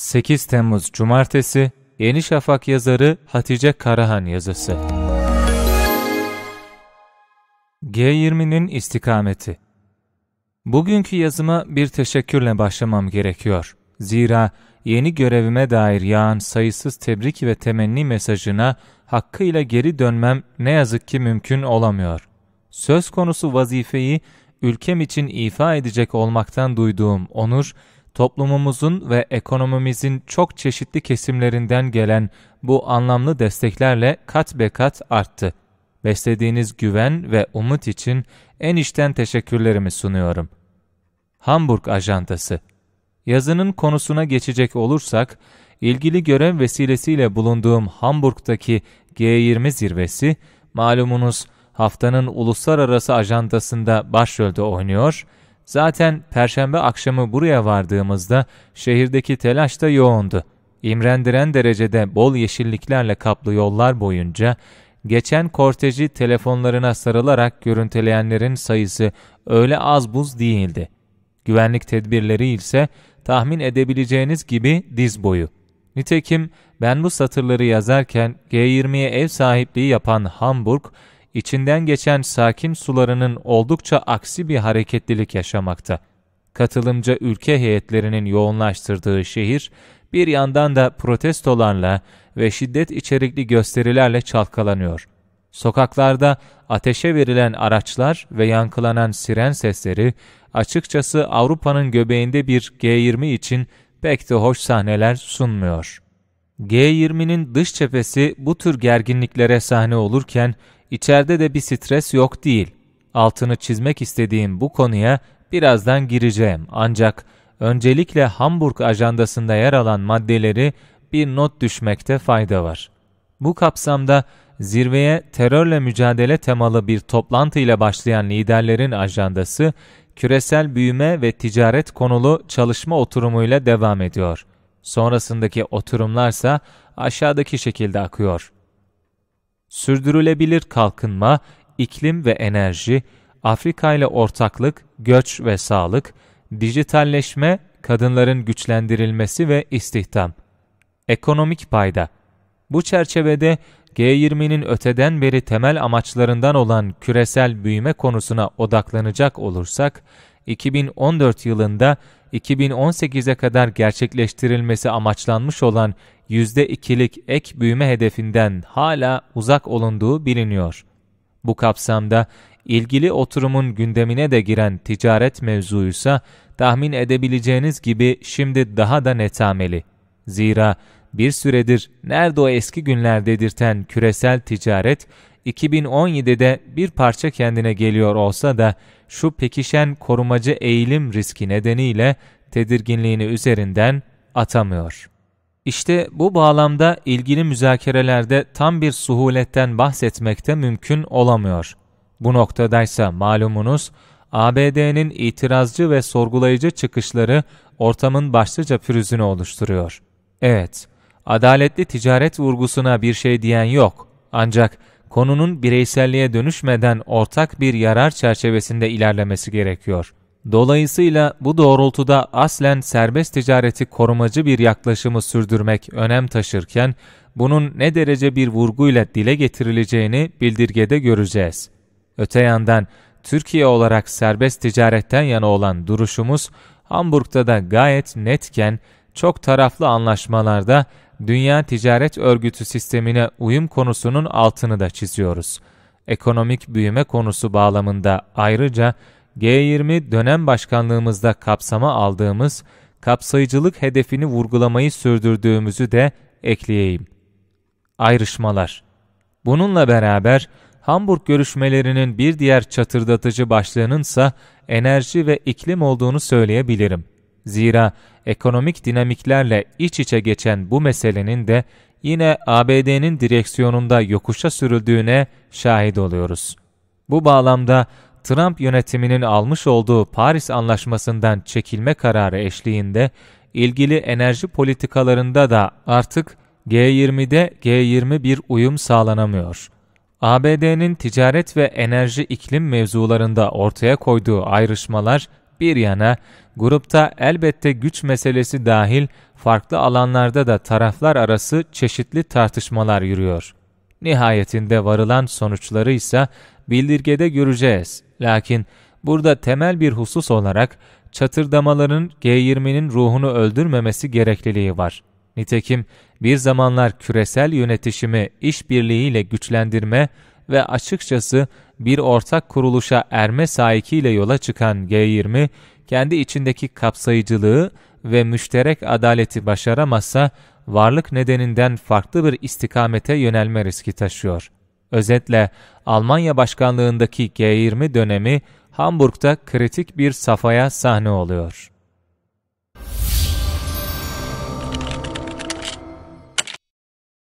8 Temmuz Cumartesi Yeni Şafak yazarı Hatice Karahan yazısı G20'nin istikameti Bugünkü yazıma bir teşekkürle başlamam gerekiyor. Zira yeni görevime dair yağan sayısız tebrik ve temenni mesajına hakkıyla geri dönmem ne yazık ki mümkün olamıyor. Söz konusu vazifeyi ülkem için ifa edecek olmaktan duyduğum onur, toplumumuzun ve ekonomimizin çok çeşitli kesimlerinden gelen bu anlamlı desteklerle kat be kat arttı. Beslediğiniz güven ve umut için en içten teşekkürlerimi sunuyorum. Hamburg Ajandası Yazının konusuna geçecek olursak, ilgili görev vesilesiyle bulunduğum Hamburg'daki G20 zirvesi, malumunuz haftanın uluslararası ajandasında başrolde oynuyor ve Zaten perşembe akşamı buraya vardığımızda şehirdeki telaş da yoğundu. İmrendiren derecede bol yeşilliklerle kaplı yollar boyunca geçen korteji telefonlarına sarılarak görüntüleyenlerin sayısı öyle az buz değildi. Güvenlik tedbirleri ise tahmin edebileceğiniz gibi diz boyu. Nitekim ben bu satırları yazarken G20'ye ev sahipliği yapan Hamburg, içinden geçen sakin sularının oldukça aksi bir hareketlilik yaşamakta. Katılımcı ülke heyetlerinin yoğunlaştırdığı şehir, bir yandan da protestolarla ve şiddet içerikli gösterilerle çalkalanıyor. Sokaklarda ateşe verilen araçlar ve yankılanan siren sesleri açıkçası Avrupa'nın göbeğinde bir G20 için pek de hoş sahneler sunmuyor. G20'nin dış cephesi bu tür gerginliklere sahne olurken içeride de bir stres yok değil. Altını çizmek istediğim bu konuya birazdan gireceğim ancak öncelikle Hamburg ajandasında yer alan maddeleri bir not düşmekte fayda var. Bu kapsamda zirveye terörle mücadele temalı bir toplantıyla başlayan liderlerin ajandası küresel büyüme ve ticaret konulu çalışma oturumuyla devam ediyor.'' Sonrasındaki oturumlarsa aşağıdaki şekilde akıyor. Sürdürülebilir kalkınma, iklim ve enerji, Afrika ile ortaklık, göç ve sağlık, dijitalleşme, kadınların güçlendirilmesi ve istihdam. Ekonomik payda. Bu çerçevede G20'nin öteden beri temel amaçlarından olan küresel büyüme konusuna odaklanacak olursak, 2014 yılında 2018'e kadar gerçekleştirilmesi amaçlanmış olan %2'lik ek büyüme hedefinden hala uzak olunduğu biliniyor. Bu kapsamda ilgili oturumun gündemine de giren ticaret mevzuysa tahmin edebileceğiniz gibi şimdi daha da netameli. Zira bir süredir nerede o eski günler dedirten küresel ticaret 2017'de bir parça kendine geliyor olsa da şu pekişen korumacı eğilim riski nedeniyle tedirginliğini üzerinden atamıyor. İşte bu bağlamda ilgili müzakerelerde tam bir suhuletten bahsetmekte mümkün olamıyor. Bu noktadaysa malumunuz ABD'nin itirazcı ve sorgulayıcı çıkışları ortamın başlıca pürüzünü oluşturuyor. Evet, adaletli ticaret vurgusuna bir şey diyen yok. Ancak konunun bireyselliğe dönüşmeden ortak bir yarar çerçevesinde ilerlemesi gerekiyor. Dolayısıyla bu doğrultuda aslen serbest ticareti korumacı bir yaklaşımı sürdürmek önem taşırken, bunun ne derece bir vurguyla dile getirileceğini bildirgede göreceğiz. Öte yandan Türkiye olarak serbest ticaretten yana olan duruşumuz Hamburg'da da gayet netken çok taraflı anlaşmalarda Dünya Ticaret Örgütü sistemine uyum konusunun altını da çiziyoruz. Ekonomik büyüme konusu bağlamında ayrıca G20 dönem başkanlığımızda kapsama aldığımız kapsayıcılık hedefini vurgulamayı sürdürdüğümüzü de ekleyeyim. Ayrışmalar Bununla beraber Hamburg görüşmelerinin bir diğer çatırdatıcı başlığınınsa enerji ve iklim olduğunu söyleyebilirim. Zira ekonomik dinamiklerle iç içe geçen bu meselenin de yine ABD'nin direksiyonunda yokuşa sürüldüğüne şahit oluyoruz. Bu bağlamda Trump yönetiminin almış olduğu Paris Anlaşması'ndan çekilme kararı eşliğinde ilgili enerji politikalarında da artık G20'de G21 uyum sağlanamıyor. ABD'nin ticaret ve enerji iklim mevzularında ortaya koyduğu ayrışmalar bir yana, grupta elbette güç meselesi dahil farklı alanlarda da taraflar arası çeşitli tartışmalar yürüyor. Nihayetinde varılan sonuçları ise bildirgede göreceğiz. Lakin burada temel bir husus olarak çatırdamaların G20'nin ruhunu öldürmemesi gerekliliği var. Nitekim bir zamanlar küresel yönetişimi işbirliğiyle güçlendirme ve açıkçası bir ortak kuruluşa erme sahikiyle yola çıkan G20, kendi içindeki kapsayıcılığı ve müşterek adaleti başaramazsa, varlık nedeninden farklı bir istikamete yönelme riski taşıyor. Özetle, Almanya başkanlığındaki G20 dönemi, Hamburg'da kritik bir safaya sahne oluyor.